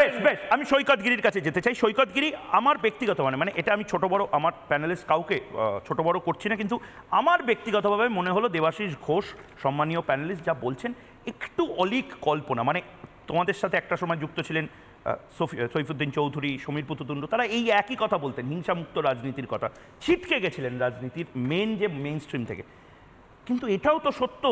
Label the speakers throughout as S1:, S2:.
S1: বেশ বেশ আমি সৈকতগিরির কাছে যেতে চাই সৈকতগিরি আমার ব্যক্তিগত মানে মানে এটা আমি ছোট বড় আমার প্যানেলিস্ট কাউকে ছোট বড় করছি না কিন্তু আমার ব্যক্তিগতভাবে মনে হলো দেবাশিস ঘোষ সম্মানীয় প্যানেলিস্ট যা বলছেন একটু অলিক কল্পনা মানে তোমাদের সাথে একটা সময় যুক্ত ছিলেন সৈফুদ্দিন চৌধুরী সমীর পুতুতুন্ড তারা এই একই কথা বলতেন হিংসামুক্ত রাজনীতির কথা ছিটকে গেছিলেন রাজনীতির মেন যে মেন স্ট্রিম থেকে কিন্তু এটাও তো সত্য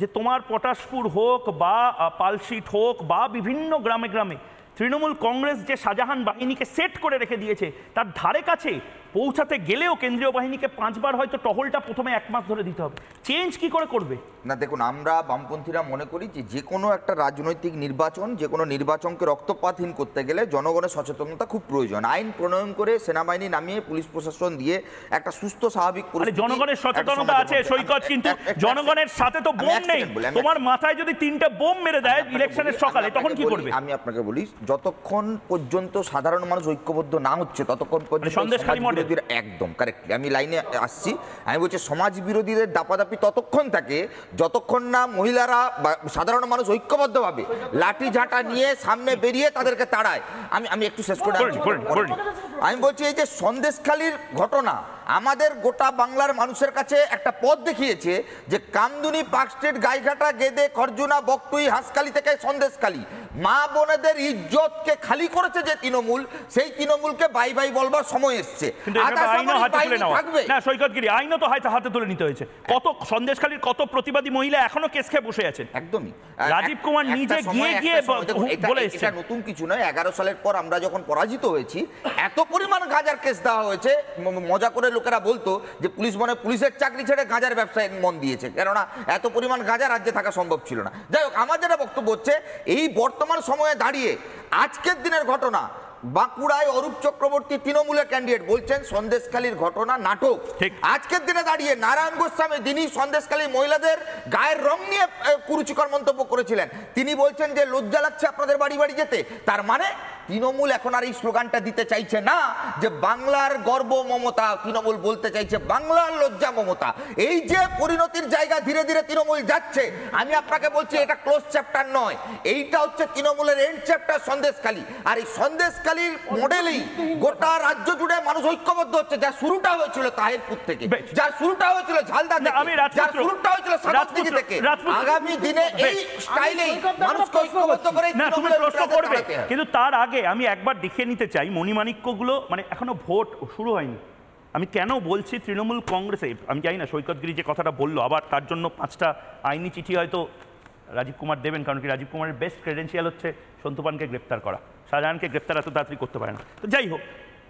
S1: যে তোমার পটাশপুর হোক বা পালশিট হোক বা বিভিন্ন গ্রামে গ্রামে তৃণমূল কংগ্রেস যে শাহজাহান বাহিনীকে সেট করে রেখে দিয়েছে তার ধারে কাছে
S2: পৌঁছাতে গেলেও কেন্দ্রীয় বাহিনীকে পাঁচবার হয়তো টহলটা প্রথমে এক মাস ধরে দিতে হবে চেঞ্জ কি করে করবে না দেখুন আমরা বামপন্থীরা মনে করি যে যে কোনো একটা রাজনৈতিক নির্বাচন যে কোনো নির্বাচনকে রক্তপাতহীন করতে গেলে জনগণের সচেতনতা খুব প্রয়োজন আইন প্রণয়ন করে সেনাবাহিনী নামিয়ে পুলিশ প্রশাসন দিয়ে একটা সুস্থ স্বাভাবিক জনগণের সচেতনতা আছে সৈকত কিন্তু জনগণের সাথে
S1: তো বোম নেই তোমার মাথায় যদি তিনটা বোম মেরে দেয় ইলেকশনের সকালে তখন কি করবে
S2: আমি আপনাকে বলি যতক্ষণ পর্যন্ত সাধারণ মানুষ ঐক্যবদ্ধ না হচ্ছে ততক্ষণ মানে পর্যন্ত একদম কারেক্টলি আমি লাইনে আসছি আমি বলছি সমাজ বিরোধীদের দাপাদাপি ব্যাপী ততক্ষণ থাকে যতক্ষণ না মহিলারা সাধারণ মানুষ ঐক্যবদ্ধভাবে লাঠি ঝাঁটা নিয়ে সামনে বেরিয়ে তাদেরকে তাড়ায় আমি আমি একটু শেষ করে আমি বলছি এই যে সন্দেশখালির ঘটনা আমাদের গোটা বাংলার মানুষের কাছে একটা পথ দেখিয়েছে যে কামদুনি পার্ক স্ট্রিট গাইঘাটা গেদে খরজুনা বকটুই হাসকালি থেকে সন্দেশখালি মা বোনেদের ইজ্জতকে খালি করেছে যে তৃণমূল সেই তৃণমূলকে বাই বাই বলবার সময় এসছে
S1: সৈকতগিরি আইনও তো হাতে তুলে নিতে হয়েছে কত সন্দেশখালীর কত প্রতিবাদী
S2: মহিলা এখনো কেস খেয়ে বসে আছেন একদমই রাজীব কুমার নিজে গিয়ে গিয়ে বলে নতুন কিছু নয় এগারো সালের পর আমরা যখন পরাজিত হয়েছি এত পরিমাণ গাঁজার কেস দেওয়া হয়েছে মজা করে লোকেরা বলতো যে পুলিশ মনে পুলিশের চাকরি ছেড়ে গাঁজার ব্যবসায় মন দিয়েছে কেননা এত পরিমাণ গাঁজা রাজ্যে থাকা সম্ভব ছিল না যাই হোক আমার যেটা বক্তব্য হচ্ছে এই বর্তমান সময়ে দাঁড়িয়ে আজকের দিনের ঘটনা বাঁকুড়ায় অরূপ চক্রবর্তী তৃণমূলের ক্যান্ডিডেট বলছেন সন্দেশখালীর ঘটনা নাটক আজকের দিনে দাঁড়িয়ে নারায়ণ গোস্বামী তিনি সন্দেশখালী মহিলাদের গায়ের রং নিয়ে কুরুচিকর মন্তব্য করেছিলেন তিনি বলছেন যে লজ্জা লাগছে আপনাদের বাড়ি বাড়ি যেতে তার মানে তৃণমূল এখন আর এই স্লোগানটা দিতে চাইছে না যে বাংলার গর্ব মমতা তৃণমূল বলতে চাইছে বাংলার লজ্জা মমতা এই যে পরিণতির জায়গা ধীরে ধীরে তৃণমূল যাচ্ছে আমি আপনাকে বলছি এটা ক্লোজ চ্যাপ্টার নয় এইটা হচ্ছে তৃণমূলের এন্ড চ্যাপ্টার সন্দেশখালী আর এই সন্দেশখালীর মডেলেই গোটা রাজ্য জুড়ে মানুষ ঐক্যবদ্ধ হচ্ছে যা শুরুটা হয়েছিল তাহিরপুর থেকে যা শুরুটা হয়েছিল ঝালদা থেকে যা শুরুটা হয়েছিল সারাদিকে থেকে আগামী দিনে এই স্টাইলেই মানুষকে ঐক্যবদ্ধ করে তৃণমূলের প্রশ্ন করবে
S1: কিন্তু তার আগে আগে আমি একবার দেখে নিতে চাই মণিমাণিক্যগুলো মানে এখনও ভোট শুরু হয়নি আমি কেন বলছি তৃণমূল কংগ্রেসে আমি জানি না সৈকতগিরি যে কথাটা বললো আবার তার জন্য পাঁচটা আইনি চিঠি হয়তো রাজীব কুমার দেবেন কারণ কি রাজীব কুমারের বেস্ট ক্রেডেন্সিয়াল হচ্ছে সন্তুপানকে গ্রেপ্তার করা শাহজাহানকে গ্রেপ্তার এত তাড়াতাড়ি করতে পারে না তো যাই হোক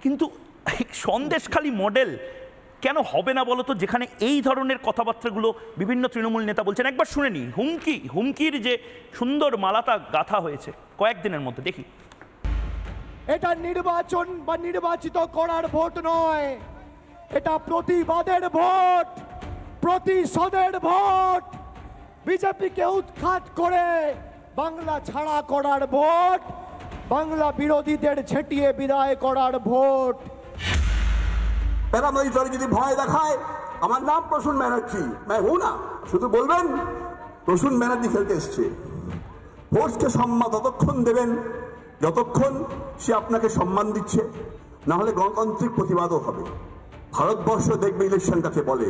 S1: কিন্তু সন্দেশখালী মডেল কেন হবে না বলতো যেখানে এই ধরনের কথাবার্তাগুলো বিভিন্ন তৃণমূল নেতা বলছেন একবার শুনে নি হুমকি হুমকির যে সুন্দর মালাতা গাথা হয়েছে কয়েকদিনের মধ্যে দেখি
S2: এটা নির্বাচন বা নির্বাচিত করার ভোট নয় এটা প্রতিবাদের ভোট প্রতিশোধের ভোট বিজেপিকে উৎখাত করে বাংলা ছাড়া করার ভোট বাংলা বিরোধীদের ছেটিয়ে বিদায় করার ভোট প্যারামিলিটারি যদি ভয় দেখায় আমার নাম প্রসূন ব্যানার্জি হু না শুধু বলবেন প্রসূন ব্যানার্জি খেলতে এসছে ভোটকে সম্মান ততক্ষণ দেবেন যতক্ষণ সে আপনাকে সম্মান দিচ্ছে না হলে গণতান্ত্রিক প্রতিবাদও হবে ভারতবর্ষ দেখবে ইলেকশন কাকে বলে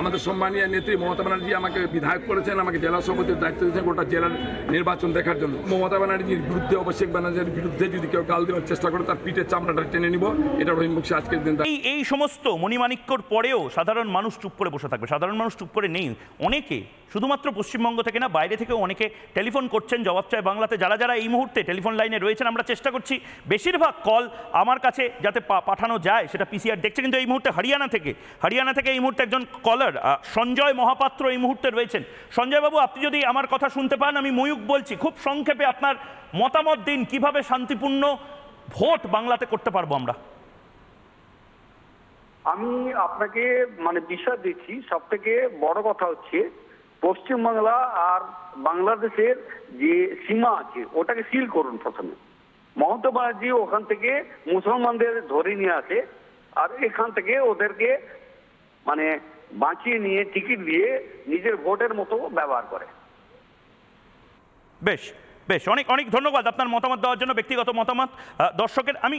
S3: আমাদের সম্মানীয় নেত্রী মমতা ব্যানার্জি আমাকে বিধায়ক করেছেন আমাকে জেলা সভাপতির দায়িত্ব দিয়েছেন গোটা জেলার নির্বাচন দেখার জন্য মমতা ব্যানার্জির বিরুদ্ধে অভিষেক ব্যানার্জির বিরুদ্ধে যদি কেউ গাল দেওয়ার চেষ্টা করে তার পিঠের চামড়াটা টেনে নিব
S1: এটা রহিম বক্সি আজকের দিন এই এই সমস্ত মণিমাণিক্যর পরেও সাধারণ মানুষ চুপ করে বসে থাকবে সাধারণ মানুষ চুপ করে নেই অনেকে শুধুমাত্র পশ্চিমবঙ্গ থেকে না বাইরে থেকেও অনেকে টেলিফোন করছেন জবাব চায় বাংলাতে যারা যারা এই মুহূর্তে টেলিফোন লাইনে রয়েছেন আমরা চেষ্টা করছি বেশিরভাগ কল আমার কাছে যাতে পাঠানো যায় সেটা পিসিআর দেখছে কিন্তু এই মুহূর্তে হরিয়ানা থেকে হরিয়ানা থেকে এই মুহূর্তে একজন কল স্কলার সঞ্জয় মহাপাত্র এই মুহূর্তে রয়েছেন সঞ্জয়বাবু আপনি যদি আমার কথা শুনতে পান আমি ময়ূক বলছি খুব সংক্ষেপে আপনার মতামত দিন কিভাবে শান্তিপূর্ণ ভোট বাংলাতে করতে পারবো আমরা
S2: আমি আপনাকে মানে বিশ্বাস দিচ্ছি সব থেকে বড় কথা হচ্ছে পশ্চিমবাংলা আর বাংলাদেশের যে সীমা আছে ওটাকে সিল করুন প্রথমে মমতা ব্যানার্জি ওখান থেকে মুসলমানদের ধরে নিয়ে আসে আর এখান থেকে ওদেরকে মানে বাঁচিয়ে নিয়ে টিকিট দিয়ে নিজের ভোটের মতো ব্যবহার করে
S1: বেশ বেশ অনেক অনেক ধন্যবাদ আপনার মতামত দেওয়ার জন্য ব্যক্তিগত মতামত দর্শকের আমি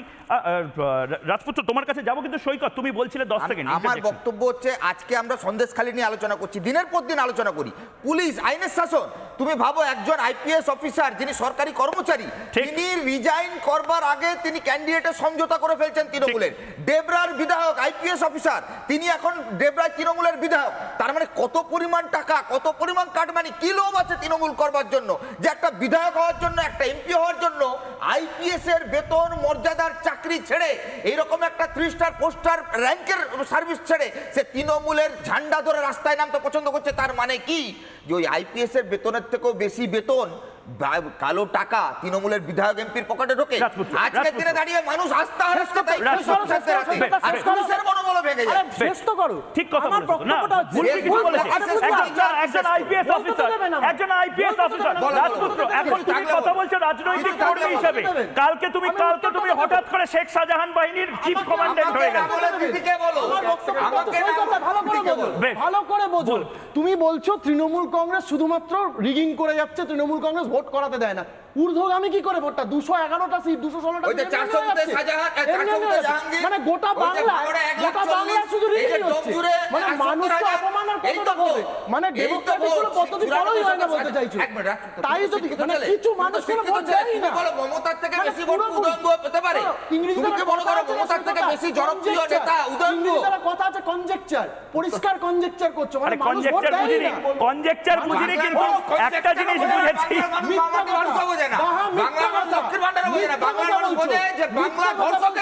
S1: রাজপুত্র
S2: তোমার কাছে যাবো কিন্তু সৈকত তুমি বলছিলে দশ সেকেন্ড আমার বক্তব্য হচ্ছে আজকে আমরা সন্দেশখালি নিয়ে আলোচনা করছি দিনের পর দিন আলোচনা করি পুলিশ আইনের শাসন তুমি ভাবো একজন আইপিএস অফিসার যিনি সরকারি কর্মচারী তিনি রিজাইন করবার আগে তিনি ক্যান্ডিডেটের সমঝোতা করে ফেলছেন তৃণমূলের ডেবরার বিধায়ক আইপিএস অফিসার তিনি এখন ডেবরার তৃণমূলের বিধায়ক তার মানে কত পরিমাণ টাকা কত পরিমাণ কাটমানি কি লোভ আছে তৃণমূল করবার জন্য যে একটা বিধায়ক বিধায়ক হওয়ার জন্য একটা এমপি হওয়ার জন্য আইপিএস এর বেতন মর্যাদার চাকরি ছেড়ে এইরকম একটা থ্রি স্টার ফোর স্টার র্যাঙ্কের সার্ভিস ছেড়ে সে তৃণমূলের ঝান্ডা ধরে রাস্তায় নামতে পছন্দ করছে তার মানে কি যে ওই আইপিএস এর বেতনের থেকেও বেশি বেতন কালো টাকা তৃণমূলের বিধায়ক এমপির পকেটে ঢোকে আজকের দিনে দাঁড়িয়ে মানুষ আস্থা
S1: কালকে তুমি কালকে তুমি হঠাৎ করে শেখ
S2: ভালো করে বোঝো তুমি বলছো তৃণমূল কংগ্রেস শুধুমাত্র রিগিং করে যাচ্ছে তৃণমূল কংগ্রেস ভোট করাতে দেয় না ঊর্ধ্বগামী কি করে ভোটটা দুশো এগারোটা সিট দুশো ষোলোটা মানে গোটা বাংলা গোটা বাংলা শুধু মানে মানুষ মানে ডেমোক্রেটিক পদ্ধতি হয় না বলতে চাইছো তাই মানে কিছু মানুষ কোনো ভোট না মমতার থেকে মানে বেশি ভোট পারে ইংরেজিতে বড় মমতার থেকে বেশি জনপ্রিয় নেতা কথা আছে কনজেকচার পরিষ্কার কনজেকচার করছো মানে মানুষ ভোট কনজেকচার বুঝিনি কিন্তু একটা জিনিস বুঝেছি বাংলা মানুষ বোঝে না বাংলা মানুষ লক্ষ্মীর ভান্ডার বোঝে না বাংলা মানুষ বোঝে যে বাংলা ধর্ষকে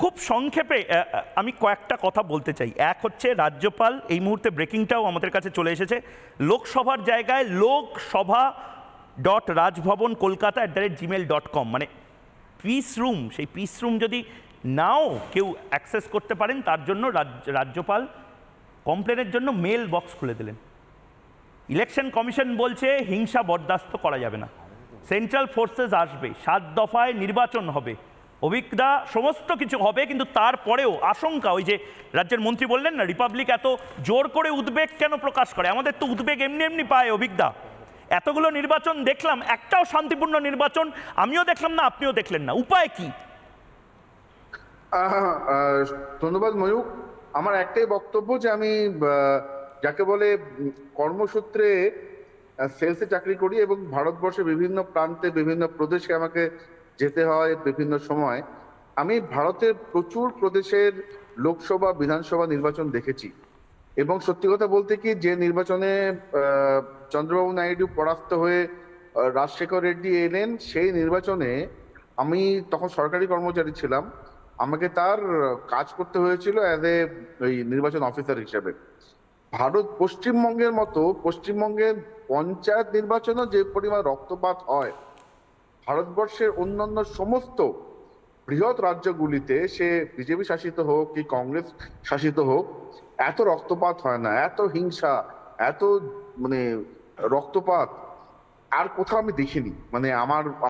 S1: খুব সংক্ষেপে আমি কয়েকটা কথা বলতে চাই এক হচ্ছে রাজ্যপাল এই মুহূর্তে ব্রেকিংটাও আমাদের কাছে চলে এসেছে লোকসভার জায়গায় Loksabha dot Rajbhavan Kolkata at the rate Gmail dot com মানে পিস রুম সেই পিস রুম যদি নাও কেউ অ্যাক্সেস করতে পারেন তার জন্য রাজ্যপাল কমপ্লেনের জন্য মেল বক্স খুলে দিলেন ইলেকশন কমিশন বলছে হিংসা বরদাস্ত করা যাবে না সেন্ট্রাল ফোর্সেস আসবে সাত দফায় নির্বাচন হবে অভিজ্ঞতা সমস্ত কিছু হবে কিন্তু তারপরেও আশঙ্কা ওই যে রাজ্যের মন্ত্রী বললেন না রিপাবলিক এত জোর করে উদ্বেগ কেন প্রকাশ করে আমাদের তো উদ্বেগ এমনি এমনি পায় অভিজ্ঞতা এতগুলো নির্বাচন দেখলাম একটাও শান্তিপূর্ণ নির্বাচন আমিও দেখলাম না আপনিও দেখলেন না উপায়
S3: কি ধন্যবাদ ময়ূক আমার একটাই বক্তব্য যে আমি যাকে বলে কর্মসূত্রে সেলসে চাকরি করি এবং ভারতবর্ষে বিভিন্ন প্রান্তে বিভিন্ন প্রদেশে আমাকে যেতে হয় বিভিন্ন সময় আমি ভারতের প্রচুর প্রদেশের লোকসভা বিধানসভা নির্বাচন দেখেছি এবং সত্যি কথা বলতে কি যে নির্বাচনে চন্দ্রবাবু নাইডু পরাস্ত হয়ে রাজশেখর রেড্ডি এলেন সেই নির্বাচনে আমি তখন সরকারি কর্মচারী ছিলাম আমাকে তার কাজ করতে হয়েছিল অ্যাজ এ ওই নির্বাচন অফিসার হিসেবে ভারত পশ্চিমবঙ্গের মতো পশ্চিমবঙ্গের পঞ্চায়েত নির্বাচনও যে পরিমাণ রক্তপাত হয় ভারতবর্ষের অন্যান্য সমস্ত বৃহৎ রাজ্যগুলিতে সে বিজেপি শাসিত হোক কি কংগ্রেস শাসিত হোক এত রক্তপাত হয় না এত হিংসা এত মানে রক্তপাত আর কোথাও আমি দেখিনি মানে আমার